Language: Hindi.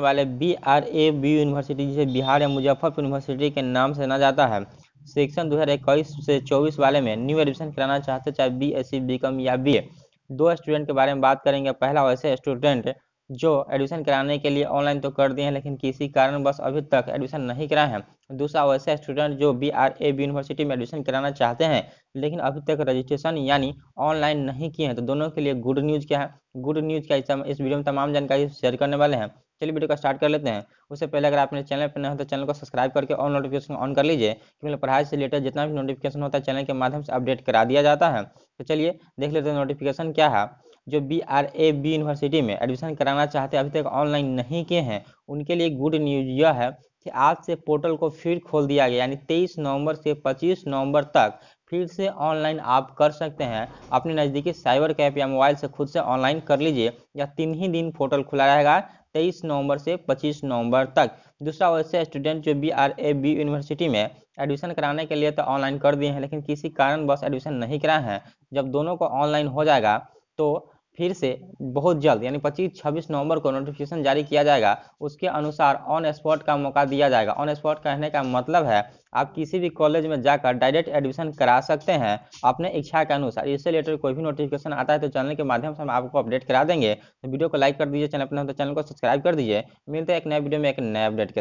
वाले B R A B university जिसे बिहार या मुजफ्फरपुर यूनिवर्सिटी के नाम से जाना जाता है सेक्शन दो हज़ार इक्कीस से चौबीस वाले में न्यू एडमिशन कराना चाहते चाहे B S C B com या बी ए दो स्टूडेंट के बारे में बात करेंगे पहला वैसे स्टूडेंट जो एडमिशन कराने के लिए ऑनलाइन तो कर दिए हैं लेकिन किसी कारण बस अभी तक एडमिशन नहीं कराए हैं दूसरा वैसे स्टूडेंट जो B R A B university में एडमिशन कराना चाहते हैं लेकिन अभी तक रजिस्ट्रेशन यानी ऑनलाइन नहीं किए हैं तो दोनों के लिए गुड न्यूज़ क्या है गुड न्यूज़ क्या इस वीडियो में तमाम जानकारी शेयर करने वाले हैं चलिए वीडियो का स्टार्ट कर लेते हैं उससे पहले अगर आपने चैनल पर नहीं हो तो चैनल को सब्सक्राइब करके और नोटिफिकेशन ऑन कर लीजिए क्योंकि पढ़ाई से रिलेटेड जितना भी नोटिफिकेशन होता है चैनल के माध्यम से अपडेट करा दिया जाता है तो चलिए देख लेते हैं नोटिफिकेशन क्या है जो B R A B university में एडमिशन कराना चाहते अभी तक ऑनलाइन नहीं किए हैं उनके लिए गुड न्यूज यह है कि आज से पोर्टल को फिर खोल दिया गया यानी तेईस नवंबर से पच्चीस नवंबर तक फिर से ऑनलाइन आप कर सकते हैं अपने नज़दीकी साइबर कैप या मोबाइल से खुद से ऑनलाइन कर लीजिए या तीन ही दिन पोर्टल खुला रहेगा तेईस नवंबर से पच्चीस नवंबर तक दूसरा वैसे स्टूडेंट जो B R A B university में एडमिशन कराने के लिए तो ऑनलाइन कर दिए हैं लेकिन किसी कारण बस एडमिशन नहीं कराए हैं जब दोनों को ऑनलाइन हो जाएगा तो फिर से बहुत जल्द यानी 25-26 नवंबर को नोटिफिकेशन जारी किया जाएगा उसके अनुसार ऑन स्पॉट का मौका दिया जाएगा ऑन स्पॉट कहने का मतलब है आप किसी भी कॉलेज में जाकर डायरेक्ट एडमिशन करा सकते हैं अपने इच्छा के अनुसार इससे रिलेटेड कोई भी नोटिफिकेशन आता है तो चैनल के माध्यम से हम आपको अपडेट करा देंगे तो वीडियो को लाइक कर दीजिए चैनल अपने तो चैनल को सब्सक्राइब कर दीजिए मिलते हैं एक नए वीडियो में एक नए अपडेट के